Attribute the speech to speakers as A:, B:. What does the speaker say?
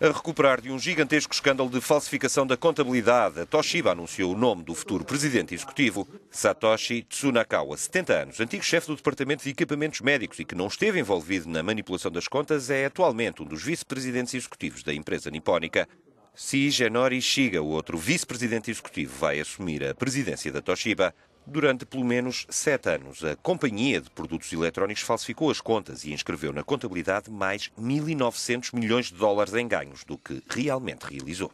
A: a recuperar de um gigantesco escândalo de falsificação da contabilidade. A Toshiba anunciou o nome do futuro presidente executivo, Satoshi Tsunakawa, 70 anos, antigo chefe do Departamento de Equipamentos Médicos e que não esteve envolvido na manipulação das contas, é atualmente um dos vice-presidentes executivos da empresa nipónica. Se Genori Shiga, o outro vice-presidente executivo, vai assumir a presidência da Toshiba. Durante pelo menos sete anos, a companhia de produtos eletrónicos falsificou as contas e inscreveu na contabilidade mais 1.900 milhões de dólares em ganhos do que realmente realizou.